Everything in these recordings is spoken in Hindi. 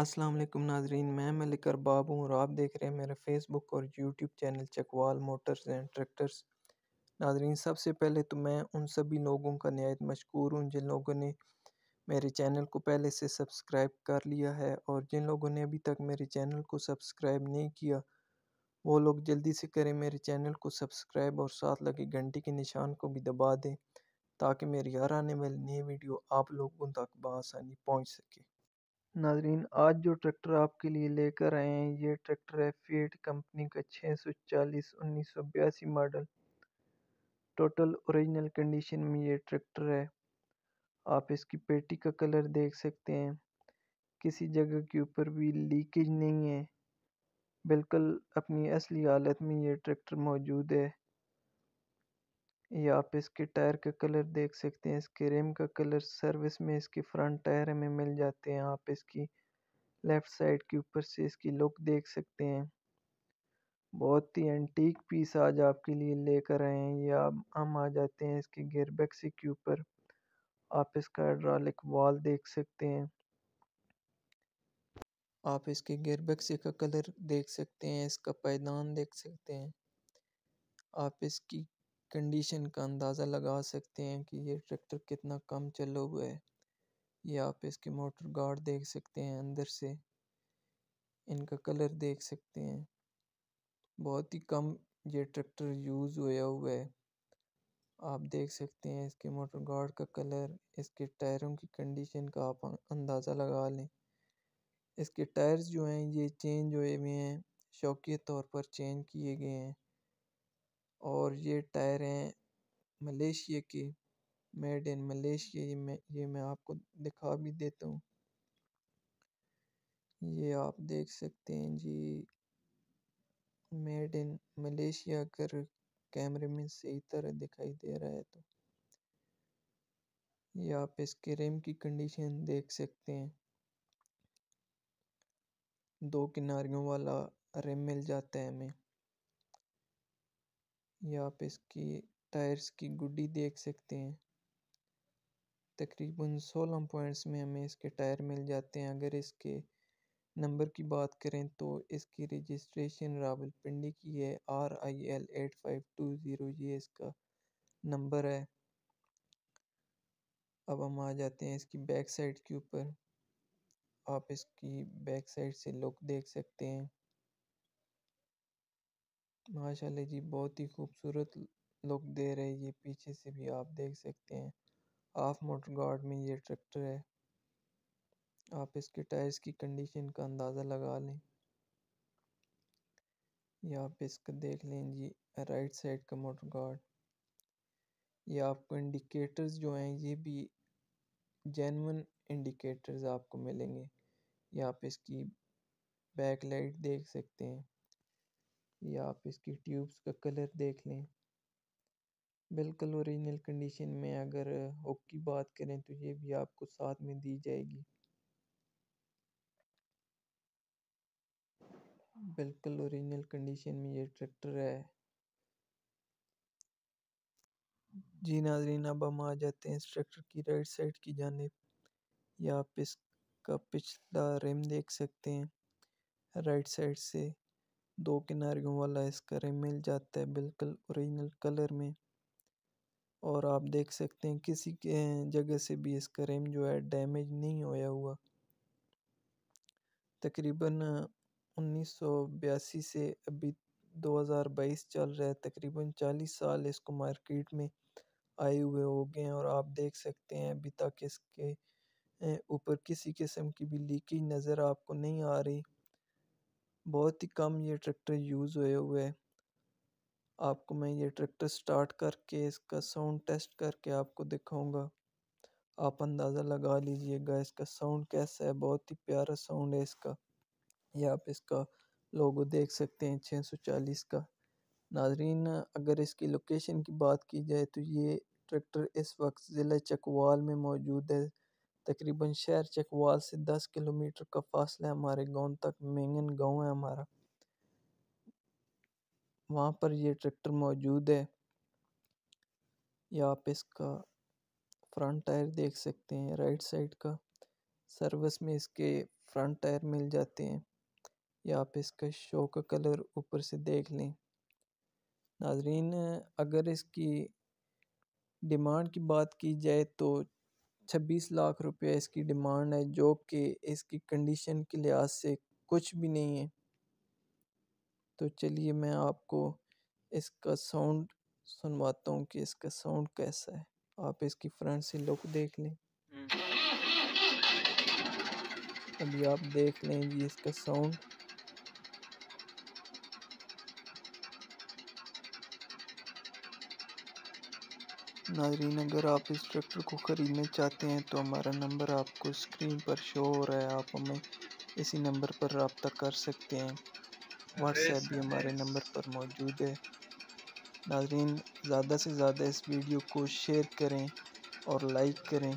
अस्सलाम वालेकुम नाजरीन मैं मलिकर बाब हूँ और आप देख रहे हैं मेरा फेसबुक और YouTube channel Chakwal motors and tractors नाजरीन सबसे पहले तो मैं उन सभी लोगों का नहायत मशहूर हूँ जिन लोगों ने मेरे चैनल को पहले से सब्सक्राइब कर लिया है और जिन लोगों ने अभी तक मेरे चैनल को सब्सक्राइब नहीं किया वो लोग जल्दी से करें मेरे चैनल को सब्सक्राइब और साथ लगे घंटी के निशान को भी दबा दें ताकि मेरी हर आने वाली नई वीडियो आप लोगों तक बसानी पहुँच सके नाजरीन आज जो ट्रैक्टर आपके लिए लेकर आए हैं ये ट्रैक्टर है फीट कंपनी का छः सौ चालीस उन्नीस सौ बयासी मॉडल टोटल ओरिजिनल कंडीशन में ये ट्रैक्टर है आप इसकी पेटी का कलर देख सकते हैं किसी जगह के ऊपर भी लीकेज नहीं है बिल्कुल अपनी असली हालत में ये ट्रैक्टर मौजूद है ये आप इसके टायर का कलर देख सकते हैं इसके रिम का कलर सर्विस में इसके फ्रंट टायर में मिल जाते हैं आप इसकी लेफ्ट साइड के ऊपर से इसकी लुक देख सकते हैं बहुत ही एंटीक पीस आज आपके लिए लेकर आए हैं या हम आ जाते हैं इसके गियर के ऊपर आप इसका हाइड्रॉलिक वॉल देख सकते हैं आप इसके गियर का कलर देख सकते हैं इसका पायदान देख सकते हैं आप इसकी कंडीशन का अंदाज़ा लगा सकते हैं कि ये ट्रैक्टर कितना कम चला हुआ है या आप इसके मोटर गार्ड देख सकते हैं अंदर से इनका कलर देख सकते हैं बहुत ही कम ये ट्रैक्टर यूज़ होया हुआ है आप देख सकते हैं इसके मोटर गार्ड का कलर इसके टायरों की कंडीशन का आप अंदाज़ा लगा लें इसके टायर्स जो हैं ये चेंज हुए हुए हैं शौकी तौर पर चेंज किए गए हैं और ये टायर हैं मलेशिया के मेड इन मलेशिया ये मैं ये मैं आपको दिखा भी देता हूँ ये आप देख सकते हैं जी मेड इन मलेशिया अगर कैमरे में सही तरह दिखाई दे रहा है तो ये आप इसके रिम की कंडीशन देख सकते हैं दो किनारियों वाला रिम मिल जाता है हमें या आप इसकी टायर्स की गुड्डी देख सकते हैं तकरीबन 16 पॉइंट्स में हमें इसके टायर मिल जाते हैं अगर इसके नंबर की बात करें तो इसकी रजिस्ट्रेशन रावलपिंडी की है R I L eight five two zero ये इसका नंबर है अब हम आ जाते हैं इसकी बैक साइड के ऊपर आप इसकी बैक साइड से लुक देख सकते हैं माशाल्लाह जी बहुत ही खूबसूरत लुक दे रहे ये पीछे से भी आप देख सकते हैं हाफ मोटर गार्ड में ये ट्रैक्टर है आप इसके टायर्स की कंडीशन का अंदाज़ा लगा लें या आप इसका देख लें जी राइट साइड का मोटर गार्ड या आपको इंडिकेटर्स जो हैं ये भी जेनवन इंडिकेटर्स आपको मिलेंगे या आप इसकी बैक लाइट देख सकते हैं या आप इसकी ट्यूब्स का कलर देख लें बिल्कुल ओरिजिनल कंडीशन में अगर हुक की बात करें तो ये भी आपको साथ में दी जाएगी बिल्कुल ओरिजिनल कंडीशन में ये ट्रैक्टर है जी नाजरीन अब हम आ जाते हैं इस ट्रैक्टर की राइट साइड की जानब या आप इसका पिछला रिम देख सकते हैं राइट साइड से दो किनारियों वाला इसका मिल जाता है बिल्कुल ओरिजिनल कलर में और आप देख सकते हैं किसी के जगह से भी इसका रेम जो है डैमेज नहीं होया हुआ तकरीबन बयासी से अभी 2022 चल रहा है तकरीबन 40 साल इसको मार्केट में आए हुए हो गए हैं और आप देख सकते हैं अभी तक इसके ऊपर किसी किस्म की भी लीकेज नज़र आपको नहीं आ रही बहुत ही कम ये ट्रैक्टर यूज़ हुए हुए आपको मैं ये ट्रैक्टर स्टार्ट करके इसका साउंड टेस्ट करके आपको दिखाऊंगा आप अंदाज़ा लगा लीजिएगा इसका साउंड कैसा है बहुत ही प्यारा साउंड है इसका ये आप इसका लोगो देख सकते हैं छः सौ चालीस का नाजरीन अगर इसकी लोकेशन की बात की जाए तो ये ट्रैक्टर इस वक्त ज़िला चकवाल में मौजूद है तकरीबन शहर चकवाल से दस किलोमीटर का फासला है हमारे गांव तक मेंगन गांव है हमारा वहाँ पर ये ट्रैक्टर मौजूद है या आप इसका फ्रंट टायर देख सकते हैं राइट साइड का सर्विस में इसके फ्रंट टायर मिल जाते हैं या आप इसका शो का कलर ऊपर से देख लें नाजरीन अगर इसकी डिमांड की बात की जाए तो छब्बीस लाख रुपया इसकी डिमांड है जो कि इसकी कंडीशन के लिहाज से कुछ भी नहीं है तो चलिए मैं आपको इसका साउंड सुनवाता हूँ कि इसका साउंड कैसा है आप इसकी फ्रंट से लुक देख लें हम्म। अभी आप देख लें जी इसका साउंड नाजरीन अगर आप इस ट्रैक्टर को ख़रीदना चाहते हैं तो हमारा नंबर आपको स्क्रीन पर शो हो रहा है आप हमें इसी नंबर पर रबता कर सकते हैं व्हाट्सएप भी हमारे नंबर पर मौजूद है नाजरीन ज़्यादा से ज़्यादा इस वीडियो को शेयर करें और लाइक करें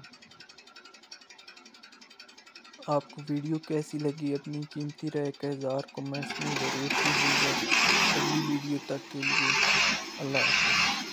आपको वीडियो कैसी लगी अपनी कीमती राय का इजहार कमेंट्स में ज़रूर कीजिएगा अगली वीडियो तक के लिए अल्लाह